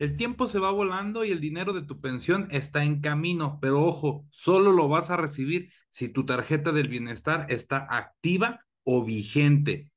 El tiempo se va volando y el dinero de tu pensión está en camino, pero ojo, solo lo vas a recibir si tu tarjeta del bienestar está activa o vigente.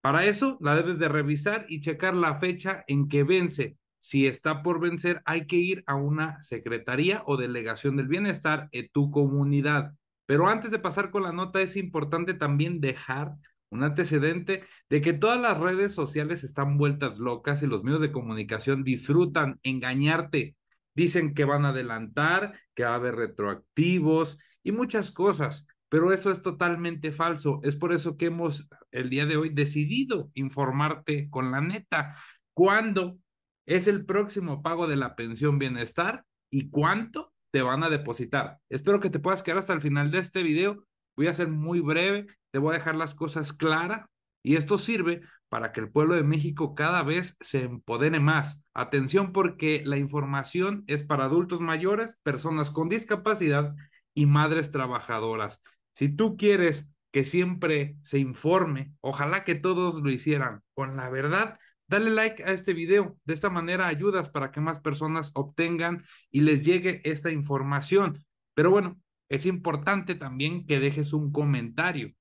Para eso la debes de revisar y checar la fecha en que vence. Si está por vencer, hay que ir a una secretaría o delegación del bienestar en tu comunidad. Pero antes de pasar con la nota, es importante también dejar un antecedente de que todas las redes sociales están vueltas locas y los medios de comunicación disfrutan engañarte. Dicen que van a adelantar, que va a haber retroactivos y muchas cosas, pero eso es totalmente falso. Es por eso que hemos el día de hoy decidido informarte con la neta cuándo es el próximo pago de la pensión bienestar y cuánto te van a depositar. Espero que te puedas quedar hasta el final de este video Voy a ser muy breve, te voy a dejar las cosas claras y esto sirve para que el pueblo de México cada vez se empodere más. Atención porque la información es para adultos mayores, personas con discapacidad y madres trabajadoras. Si tú quieres que siempre se informe, ojalá que todos lo hicieran con la verdad, dale like a este video. De esta manera ayudas para que más personas obtengan y les llegue esta información. Pero bueno, es importante también que dejes un comentario.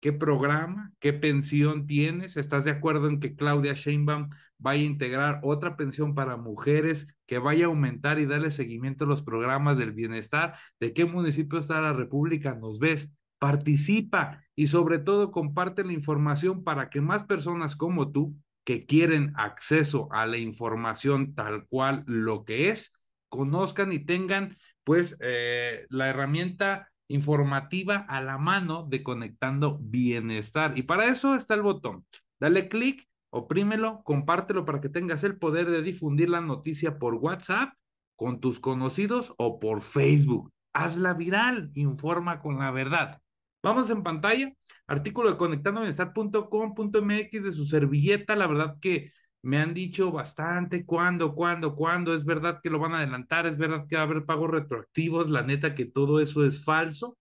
¿Qué programa? ¿Qué pensión tienes? ¿Estás de acuerdo en que Claudia Sheinbaum vaya a integrar otra pensión para mujeres, que vaya a aumentar y darle seguimiento a los programas del bienestar? ¿De qué municipio está la República? ¿Nos ves? Participa y sobre todo comparte la información para que más personas como tú que quieren acceso a la información tal cual lo que es, conozcan y tengan pues eh, la herramienta informativa a la mano de Conectando Bienestar. Y para eso está el botón. Dale clic, oprímelo, compártelo para que tengas el poder de difundir la noticia por WhatsApp, con tus conocidos o por Facebook. Hazla viral, informa con la verdad. Vamos en pantalla, artículo de conectandobienestar.com.mx de su servilleta, la verdad que me han dicho bastante cuándo, cuándo, cuándo, es verdad que lo van a adelantar, es verdad que va a haber pagos retroactivos, la neta que todo eso es falso.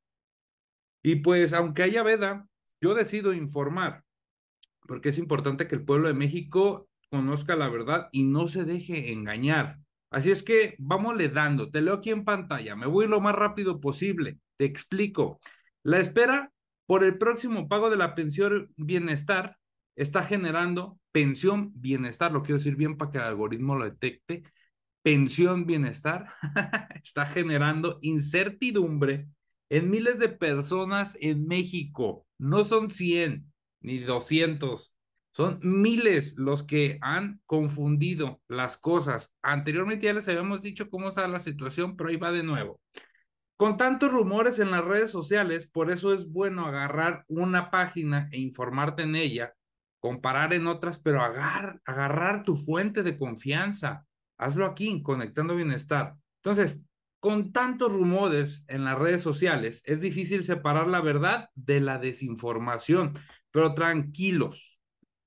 Y pues aunque haya veda, yo decido informar, porque es importante que el pueblo de México conozca la verdad y no se deje engañar. Así es que vamos le dando, te leo aquí en pantalla, me voy lo más rápido posible, te explico. La espera por el próximo pago de la pensión bienestar está generando pensión bienestar, lo quiero decir bien para que el algoritmo lo detecte, pensión bienestar, está generando incertidumbre en miles de personas en México. No son 100 ni 200, son miles los que han confundido las cosas. Anteriormente ya les habíamos dicho cómo está la situación, pero ahí va de nuevo. Con tantos rumores en las redes sociales, por eso es bueno agarrar una página e informarte en ella comparar en otras, pero agarrar tu fuente de confianza. Hazlo aquí, conectando bienestar. Entonces, con tantos rumores en las redes sociales, es difícil separar la verdad de la desinformación, pero tranquilos.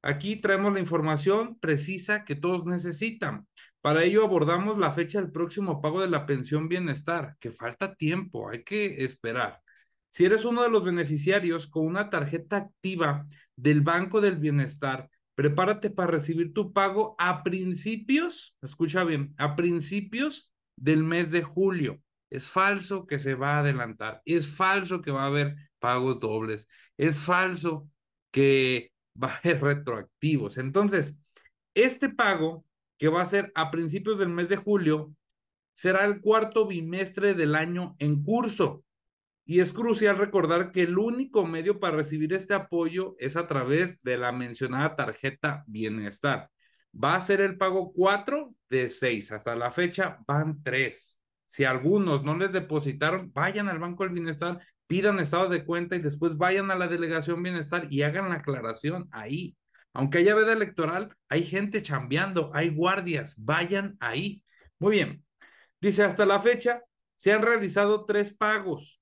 Aquí traemos la información precisa que todos necesitan. Para ello abordamos la fecha del próximo pago de la pensión bienestar, que falta tiempo, hay que esperar. Si eres uno de los beneficiarios con una tarjeta activa del Banco del Bienestar, prepárate para recibir tu pago a principios, escucha bien, a principios del mes de julio. Es falso que se va a adelantar, es falso que va a haber pagos dobles, es falso que va a haber retroactivos. Entonces, este pago que va a ser a principios del mes de julio será el cuarto bimestre del año en curso. Y es crucial recordar que el único medio para recibir este apoyo es a través de la mencionada tarjeta Bienestar. Va a ser el pago 4 de 6. Hasta la fecha van 3. Si algunos no les depositaron, vayan al Banco del Bienestar, pidan estado de cuenta y después vayan a la Delegación Bienestar y hagan la aclaración ahí. Aunque haya veda electoral, hay gente chambeando, hay guardias, vayan ahí. Muy bien. Dice, hasta la fecha se han realizado tres pagos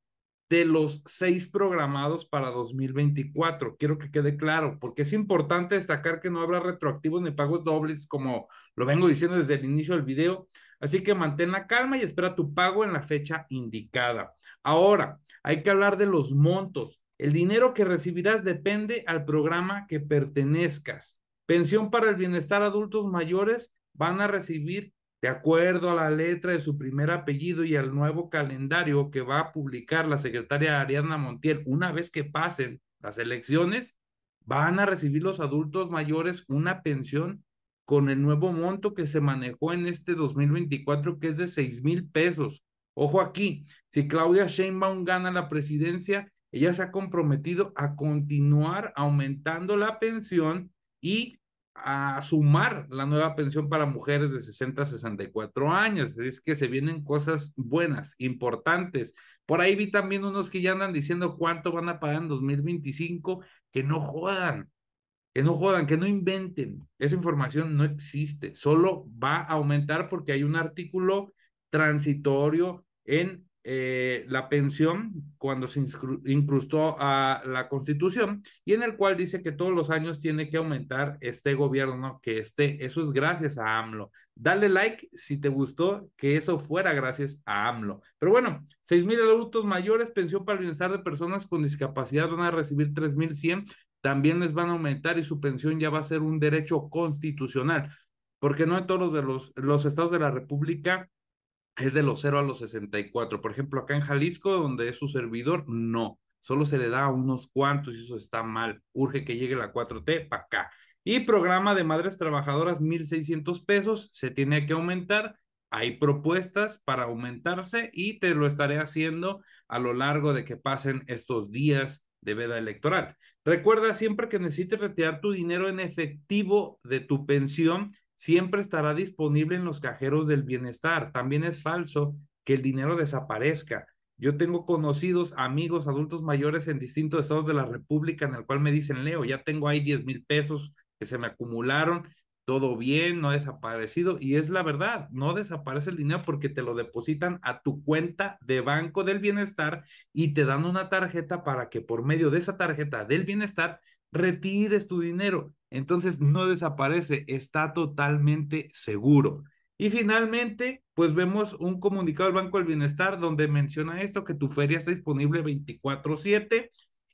de los seis programados para 2024. Quiero que quede claro, porque es importante destacar que no habrá retroactivos ni pagos dobles, como lo vengo diciendo desde el inicio del video. Así que mantén la calma y espera tu pago en la fecha indicada. Ahora, hay que hablar de los montos. El dinero que recibirás depende al programa que pertenezcas. Pensión para el bienestar adultos mayores van a recibir de acuerdo a la letra de su primer apellido y al nuevo calendario que va a publicar la secretaria Ariadna Montiel, una vez que pasen las elecciones, van a recibir los adultos mayores una pensión con el nuevo monto que se manejó en este 2024, que es de 6 mil pesos. Ojo aquí, si Claudia Sheinbaum gana la presidencia, ella se ha comprometido a continuar aumentando la pensión y a sumar la nueva pensión para mujeres de 60 a 64 años. Es que se vienen cosas buenas, importantes. Por ahí vi también unos que ya andan diciendo cuánto van a pagar en 2025, que no jodan, que no jodan, que no inventen. Esa información no existe, solo va a aumentar porque hay un artículo transitorio en eh, la pensión cuando se incrustó a la constitución y en el cual dice que todos los años tiene que aumentar este gobierno que esté. Eso es gracias a AMLO. Dale like si te gustó que eso fuera gracias a AMLO. Pero bueno, seis mil adultos mayores, pensión para el bienestar de personas con discapacidad van a recibir 3100, también les van a aumentar y su pensión ya va a ser un derecho constitucional, porque no en todos de los estados de la República es de los 0 a los 64. Por ejemplo, acá en Jalisco, donde es su servidor, no. Solo se le da a unos cuantos y eso está mal. Urge que llegue la 4T para acá. Y programa de madres trabajadoras, 1,600 pesos. Se tiene que aumentar. Hay propuestas para aumentarse y te lo estaré haciendo a lo largo de que pasen estos días de veda electoral. Recuerda siempre que necesites retirar tu dinero en efectivo de tu pensión siempre estará disponible en los cajeros del bienestar. También es falso que el dinero desaparezca. Yo tengo conocidos, amigos, adultos mayores en distintos estados de la República en el cual me dicen, Leo, ya tengo ahí 10 mil pesos que se me acumularon, todo bien, no ha desaparecido. Y es la verdad, no desaparece el dinero porque te lo depositan a tu cuenta de Banco del Bienestar y te dan una tarjeta para que por medio de esa tarjeta del bienestar retires tu dinero. Entonces no desaparece, está totalmente seguro. Y finalmente, pues vemos un comunicado del Banco del Bienestar donde menciona esto, que tu feria está disponible 24/7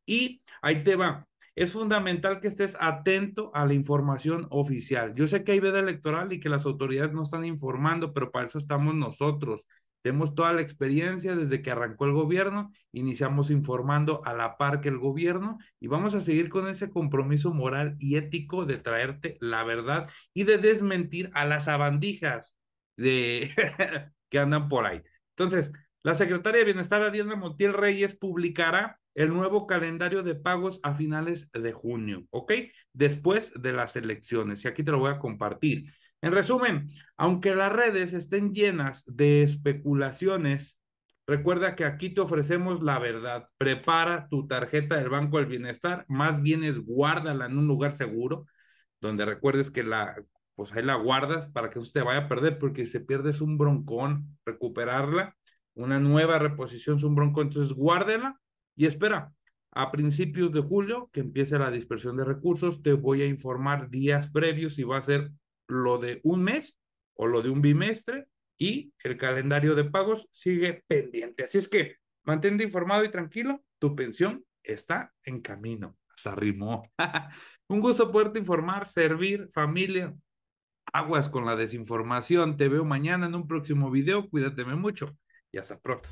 y ahí te va. Es fundamental que estés atento a la información oficial. Yo sé que hay veda electoral y que las autoridades no están informando, pero para eso estamos nosotros. Tenemos toda la experiencia desde que arrancó el gobierno, iniciamos informando a la par que el gobierno y vamos a seguir con ese compromiso moral y ético de traerte la verdad y de desmentir a las abandijas de que andan por ahí. Entonces, la secretaria de Bienestar Adriana Montiel Reyes publicará el nuevo calendario de pagos a finales de junio, ¿ok? Después de las elecciones. Y aquí te lo voy a compartir. En resumen, aunque las redes estén llenas de especulaciones, recuerda que aquí te ofrecemos la verdad. Prepara tu tarjeta del Banco del Bienestar, más bien es guárdala en un lugar seguro, donde recuerdes que la, pues ahí la guardas para que no te vaya a perder, porque si se pierde es un broncón recuperarla. Una nueva reposición es un broncón, entonces guárdela y espera, a principios de julio que empiece la dispersión de recursos. Te voy a informar días previos y va a ser lo de un mes o lo de un bimestre y el calendario de pagos sigue pendiente. Así es que mantente informado y tranquilo, tu pensión está en camino. hasta arrimó. un gusto poderte informar, servir, familia. Aguas con la desinformación. Te veo mañana en un próximo video. cuídate mucho y hasta pronto.